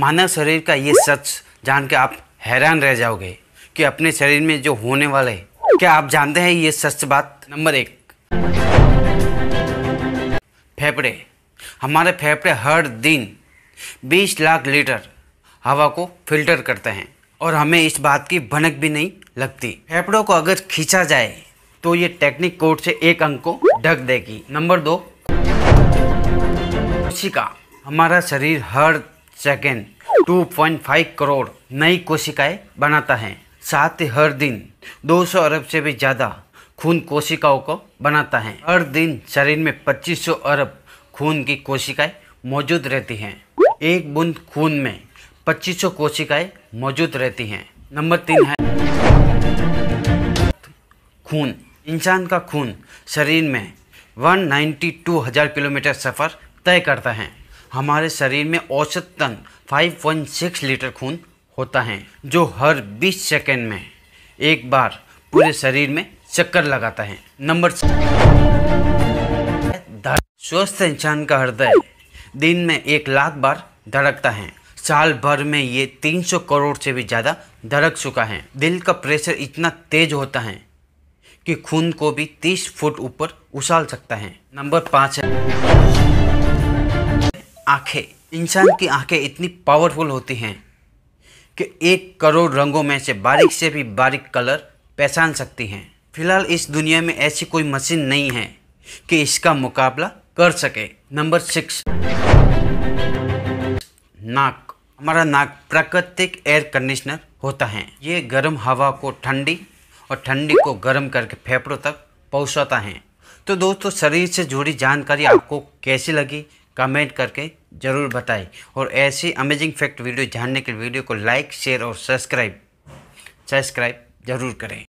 मानव शरीर का ये सच जान के आप हैरान रह जाओगे कि अपने शरीर में जो होने वाले क्या आप जानते हैं ये सच बात नंबर एक फेफड़े हमारे फेफड़े हर दिन 20 लाख लीटर हवा को फिल्टर करते हैं और हमें इस बात की भनक भी नहीं लगती फेफड़ों को अगर खींचा जाए तो ये टेक्निक कोड से एक अंक को ढक देगी नंबर दो कोशिका हमारा शरीर हर सेकेंड 2.5 करोड़ नई कोशिकाएं बनाता है साथ ही हर दिन 200 अरब से भी ज़्यादा खून कोशिकाओं को बनाता है हर दिन शरीर में 2500 अरब खून की कोशिकाएं मौजूद रहती हैं एक बूंद खून में 2500 कोशिकाएं मौजूद रहती हैं नंबर तीन है खून इंसान का खून शरीर में 192 हजार किलोमीटर सफ़र तय करता है हमारे शरीर में औसतन 5.6 लीटर खून होता है जो हर 20 सेकेंड में एक बार पूरे शरीर में चक्कर लगाता है नंबर स्वस्थ इंसान का हृदय दिन में एक लाख बार धड़कता है साल भर में ये 300 करोड़ से भी ज़्यादा धड़क चुका है दिल का प्रेशर इतना तेज होता है कि खून को भी 30 फुट ऊपर उछाल सकता है नंबर पाँच है आंखें इंसान की आंखें इतनी पावरफुल होती हैं कि एक करोड़ रंगों में से बारीक से भी बारीक कलर पहचान सकती हैं फिलहाल इस दुनिया में ऐसी कोई मशीन नहीं है कि इसका मुकाबला कर सके नंबर सिक्स नाक हमारा नाक प्राकृतिक एयर कंडीशनर होता है ये गर्म हवा को ठंडी और ठंडी को गर्म करके फेफड़ों तक पहुंचाता है तो दोस्तों शरीर से जुड़ी जानकारी आपको कैसी लगी कमेंट करके ज़रूर बताएं और ऐसी अमेजिंग फैक्ट वीडियो जानने के वीडियो को लाइक शेयर और सब्सक्राइब सब्सक्राइब ज़रूर करें